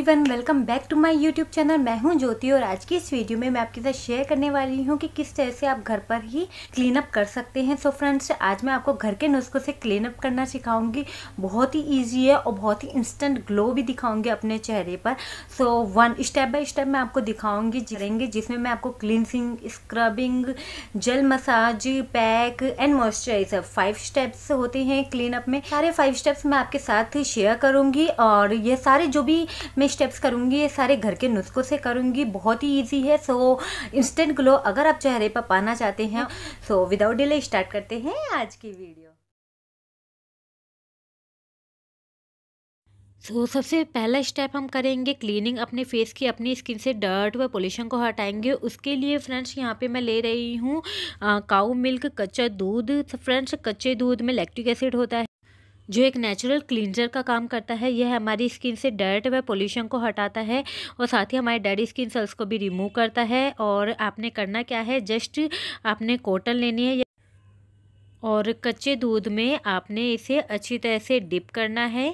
everyone welcome back to my YouTube channel मैं हूं ज्योति और आज की इस वीडियो में मैं आपके साथ शेयर करने वाली हूं कि किस तरह से आप घर पर ही क्लीन अप कर सकते हैं सो so फ्रेंड्स आज मैं आपको घर के नुस्खों से क्लीन अप करना सिखाऊंगी बहुत ही ईजी है और बहुत ही इंस्टेंट ग्लो भी दिखाऊंगी अपने चेहरे पर so one step by step मैं आपको दिखाऊंगी जरेंगे जिसमें मैं आपको cleansing scrubbing gel massage pack and moisturiser five steps होते हैं क्लीन अप में सारे फाइव स्टेप्स मैं आपके साथ शेयर करूँगी और ये सारे जो भी मैं स्टेप्स करूँगी ये सारे घर के नुस्खों से करूँगी बहुत ही ईजी है सो इंस्टेंट ग्लो अगर आप चेहरे पर पाना चाहते हैं सो विदाउट डिले स्टार्ट करते हैं आज की वीडियो सो so, सबसे पहला स्टेप हम करेंगे क्लीनिंग अपने फेस की अपनी स्किन से डर्ट व पोल्यूशन को हटाएंगे उसके लिए फ्रेंड्स यहाँ पे मैं ले रही हूँ काऊ मिल्क कच्चा दूध फ्रेंड्स कच्चे दूध में लैक्टिक एसिड होता है जो एक नेचुरल क्लिनजर का काम करता है यह हमारी स्किन से डर्ट व पोल्यूशन को हटाता है और साथ ही हमारे डेड स्किन सेल्स को भी रिमूव करता है और आपने करना क्या है जस्ट आपने कॉटन लेनी है और कच्चे दूध में आपने इसे अच्छी तरह से डिप करना है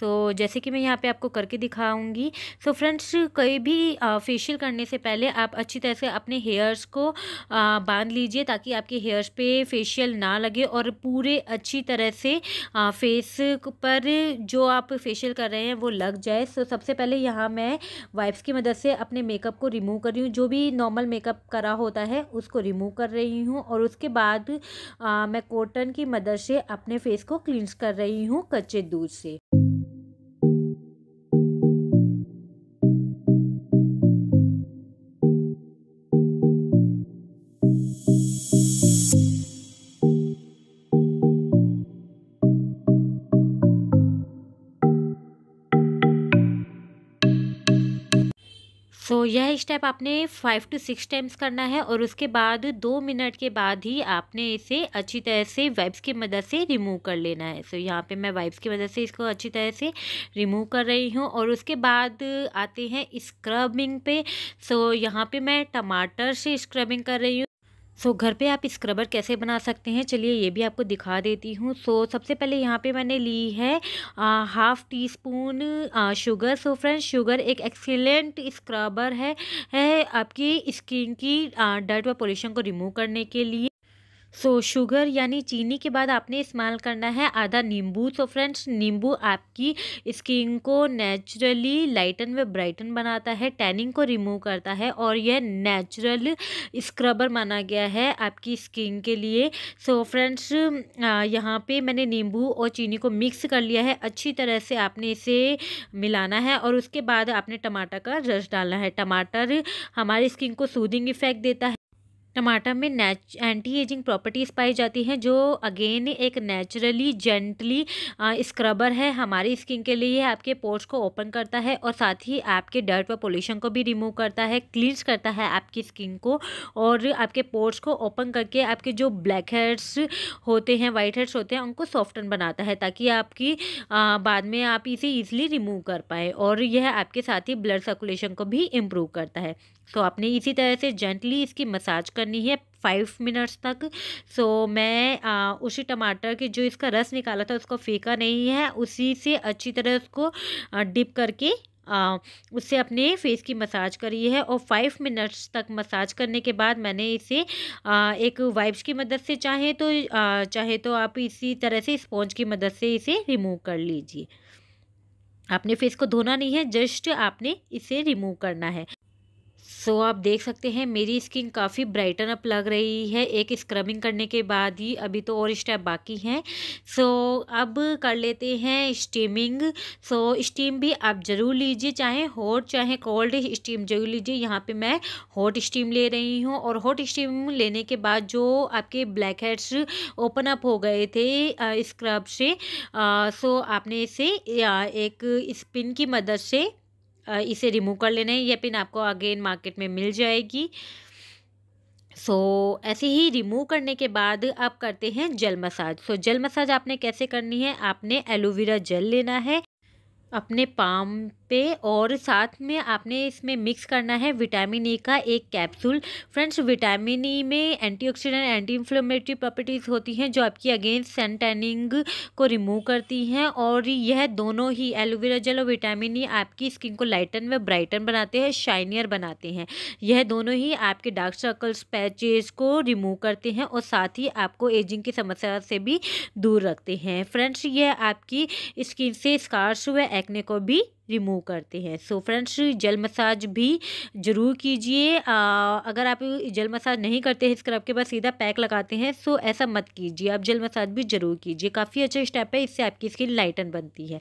सो so, जैसे कि मैं यहाँ पे आपको करके दिखाऊंगी सो so, फ्रेंड्स कोई भी फेशियल करने से पहले आप अच्छी तरह से अपने हेयर्स को आ, बांध लीजिए ताकि आपके हेयर्स पे फेशियल ना लगे और पूरे अच्छी तरह से आ, फेस पर जो आप फेशियल कर रहे हैं वो लग जाए सो so, सबसे पहले यहाँ मैं वाइप्स की मदद से अपने मेकअप को रिमूव कर रही हूँ जो भी नॉर्मल मेकअप करा होता है उसको रिमूव कर रही हूँ और उसके बाद आ, मैं कॉटन की मदद से अपने फेस को क्लींस कर रही हूँ कच्चे दूध से तो यह स्टेप आपने फाइव टू सिक्स टाइम्स करना है और उसके बाद दो मिनट के बाद ही आपने इसे अच्छी तरह से वाइप्स की मदद से रिमूव कर लेना है सो यहाँ पे मैं वाइप्स की मदद से इसको अच्छी तरह से रिमूव कर रही हूँ और उसके बाद आते हैं स्क्रबिंग पे सो यहाँ पे मैं टमाटर से स्क्रबिंग कर रही हूँ सो so, घर पे आप स्क्रबर कैसे बना सकते हैं चलिए ये भी आपको दिखा देती हूँ सो so, सबसे पहले यहाँ पे मैंने ली है आ, हाफ टी स्पून आ, शुगर सो फ्रेंड्स शुगर एक एक्सीलेंट स्क्रबर है है आपकी स्किन की डर्ट व पोल्यूशन को रिमूव करने के लिए सो so, शुगर यानी चीनी के बाद आपने इस्तेमाल करना है आधा नींबू सो फ्रेंड्स नींबू आपकी स्किन को नेचुरली लाइटन व ब्राइटन बनाता है टैनिंग को रिमूव करता है और यह नेचुरल स्क्रबर माना गया है आपकी स्किन के लिए सो so, फ्रेंड्स यहाँ पे मैंने नींबू और चीनी को मिक्स कर लिया है अच्छी तरह से आपने इसे मिलाना है और उसके बाद आपने टमाटर का रस डालना है टमाटर हमारी स्किन को सूदिंग इफेक्ट देता है टमाटर में नेच एंटी एजिंग प्रॉपर्टीज़ पाई जाती हैं जो अगेन एक नेचुरली जेंटली स्क्रबर है हमारी स्किन के लिए आपके पोर्स को ओपन करता है और साथ ही आपके डर्ट व पोल्यूशन को भी रिमूव करता है क्लींस करता है आपकी स्किन को और आपके पोर्स को ओपन करके आपके जो ब्लैक हेड्स होते हैं वाइट हेड्स होते हैं उनको सॉफ्टन बनाता है ताकि आपकी आ, बाद में आप इसे ईजिली रिमूव कर पाए और यह आपके साथ ही ब्लड सर्कुलेशन को भी इम्प्रूव करता है तो आपने इसी तरह से जेंटली इसकी मसाज करनी है फाइव मिनट्स तक सो so, मैं आ, उसी टमाटर के जो इसका रस निकाला था उसको फेंका नहीं है उसी से अच्छी तरह उसको डिप करके आ, उससे अपने फेस की मसाज करी है और फाइव मिनट्स तक मसाज करने के बाद मैंने इसे आ, एक वाइप्स की मदद से चाहे तो आ, चाहे तो आप इसी तरह से स्पॉन्ज की मदद से इसे रिमूव कर लीजिए आपने फेस को धोना नहीं है जस्ट आपने इसे रिमूव करना है सो so, आप देख सकते हैं मेरी स्किन काफ़ी ब्राइटन अप लग रही है एक स्क्रबिंग करने के बाद ही अभी तो और स्टेप बाकी हैं सो so, अब कर लेते हैं स्टीमिंग सो so, स्टीम भी आप ज़रूर लीजिए चाहे हॉट चाहे कोल्ड स्टीम जरूर लीजिए यहाँ पे मैं हॉट स्टीम ले रही हूँ और हॉट स्टीम लेने के बाद जो आपके ब्लैक हेड्स ओपन अप हो गए थे स्क्रब से सो आपने इसे एक स्पिन की मदद से इसे रिमूव कर लेना है ये पिन आपको अगेन मार्केट में मिल जाएगी सो so, ऐसे ही रिमूव करने के बाद आप करते हैं gel massage so so, gel massage आपने कैसे करनी है आपने एलोवेरा जल लेना है अपने पाम पे और साथ में आपने इसमें मिक्स करना है विटामिन ई का एक कैप्सूल फ्रेंड्स विटामिन ई में एंटीऑक्सीडेंट एंटी इन्फ्लेमेटरी प्रॉपर्टीज़ होती हैं जो आपकी अगेंस्ट सन टैनिंग को रिमूव करती हैं और यह दोनों ही एलोवेरा जेल और विटामिन ई e आपकी स्किन को लाइटन व ब्राइटन बनाते हैं शाइनियर बनाते हैं यह दोनों ही आपके डार्क सर्कल्स पैचेज को रिमूव करते हैं और साथ ही आपको एजिंग की समस्या से भी दूर रखते हैं फ्रेंड्स यह आपकी स्किन से स्कार्स व एक्ने को भी रिमूव करते हैं सो फ्रेंड्स जल मसाज भी ज़रूर कीजिए अगर आप जल मसाज नहीं करते हैं स्क्रब के बाद सीधा पैक लगाते हैं सो ऐसा मत कीजिए आप जल मसाज भी ज़रूर कीजिए काफ़ी अच्छा स्टेप है इससे आपकी स्किन लाइटन बनती है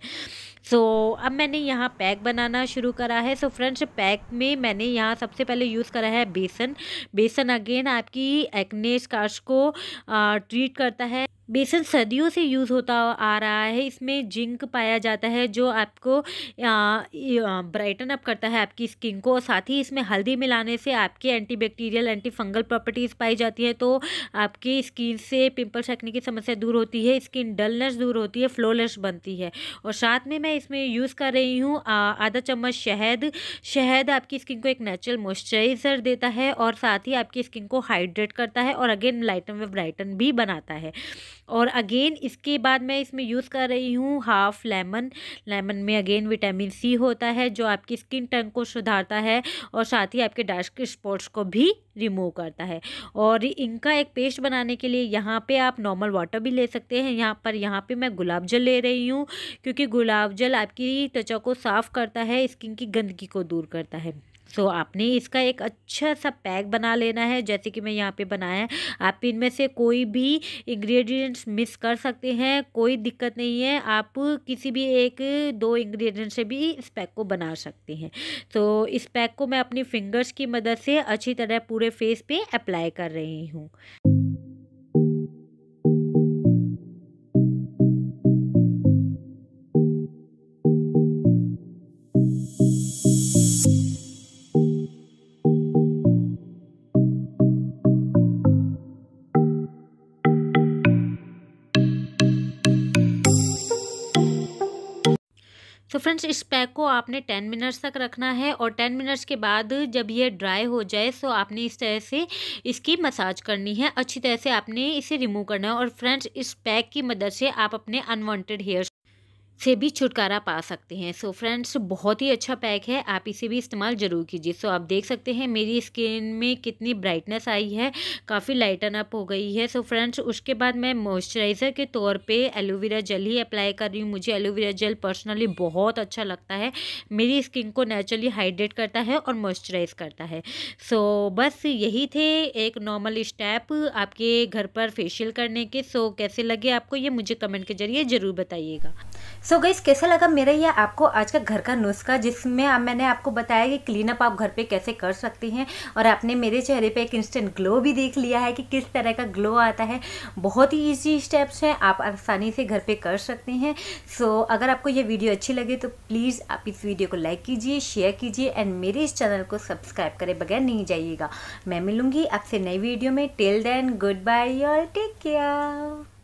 सो अब मैंने यहाँ पैक बनाना शुरू करा है सो फ्रेंड्स पैक में मैंने यहाँ सबसे पहले यूज़ करा है बेसन बेसन अगेन आपकी एक्ने स्कार्स को ट्रीट करता है बेसन सदियों से यूज़ होता आ रहा है इसमें जिंक पाया जाता है जो आपको ब्राइटन अप करता है आपकी स्किन को और साथ ही इसमें हल्दी मिलाने से आपकी एंटीबैक्टीरियल एंटी फंगल प्रॉपर्टीज़ पाई जाती है तो आपकी स्किन से पिंपल छकने की समस्या दूर होती है स्किन डलनेस दूर होती है फ्लोलेस बनती है और साथ में मैं इसमें यूज़ कर रही हूँ आधा चम्मच शहद शहद आपकी स्किन को एक नेचुरल मॉइस्चराइज़र देता है और साथ ही आपकी स्किन को हाइड्रेट करता है और अगेन लाइटन व ब्राइटन भी बनाता है और अगेन इसके बाद मैं इसमें यूज़ कर रही हूँ हाफ़ लेमन लेमन में अगेन विटामिन सी होता है जो आपकी स्किन टंग को सुधारता है और साथ ही आपके डार्क स्पॉट्स को भी रिमूव करता है और इनका एक पेस्ट बनाने के लिए यहाँ पे आप नॉर्मल वाटर भी ले सकते हैं यहाँ पर यहाँ पे मैं गुलाब जल ले रही हूँ क्योंकि गुलाब जल आपकी त्वचा को साफ़ करता है स्किन की गंदगी को दूर करता है सो so, आपने इसका एक अच्छा सा पैक बना लेना है जैसे कि मैं यहाँ पे बनाया है आप इनमें से कोई भी इंग्रेडिएंट्स मिस कर सकते हैं कोई दिक्कत नहीं है आप किसी भी एक दो इंग्रेडिएंट से भी इस पैक को बना सकते हैं तो so, इस पैक को मैं अपनी फिंगर्स की मदद से अच्छी तरह पूरे फेस पे अप्लाई कर रही हूँ तो फ्रेंड्स इस पैक को आपने टेन मिनट्स तक रखना है और टेन मिनट्स के बाद जब ये ड्राई हो जाए सो तो आपने इस तरह से इसकी मसाज करनी है अच्छी तरह से आपने इसे रिमूव करना है और फ्रेंड्स इस पैक की मदद से आप अपने अनवांटेड हेयर्स से भी छुटकारा पा सकते हैं सो so फ्रेंड्स बहुत ही अच्छा पैक है आप इसे भी इस्तेमाल ज़रूर कीजिए सो so आप देख सकते हैं मेरी स्किन में कितनी ब्राइटनेस आई है काफ़ी लाइटन अप हो गई है सो so फ्रेंड्स उसके बाद मैं मॉइस्चराइज़र के तौर पे एलोवेरा जेल ही अप्लाई कर रही हूँ मुझे एलोवेरा जेल पर्सनली बहुत अच्छा लगता है मेरी स्किन को नेचुरली हाइड्रेट करता है और मॉइस्चराइज करता है सो so, बस यही थे एक नॉर्मल स्टेप आपके घर पर फेशियल करने के सो so, कैसे लगे आपको ये मुझे कमेंट के जरिए ज़रूर बताइएगा सो so गई कैसा लगा मेरा ये आपको आज का घर का नुस्खा जिसमें मैंने आपको बताया कि क्लीन अप आप घर पे कैसे कर सकते हैं और आपने मेरे चेहरे पे एक इंस्टेंट ग्लो भी देख लिया है कि किस तरह का ग्लो आता है बहुत ही ईजी स्टेप्स हैं आप आसानी से घर पे कर सकते हैं सो so, अगर आपको ये वीडियो अच्छी लगे तो प्लीज़ आप इस वीडियो को लाइक कीजिए शेयर कीजिए एंड मेरे इस चैनल को सब्सक्राइब करें बगैर नहीं जाइएगा मैं मिलूँगी आपसे नई वीडियो में टेल देन गुड बाय और टेक केयर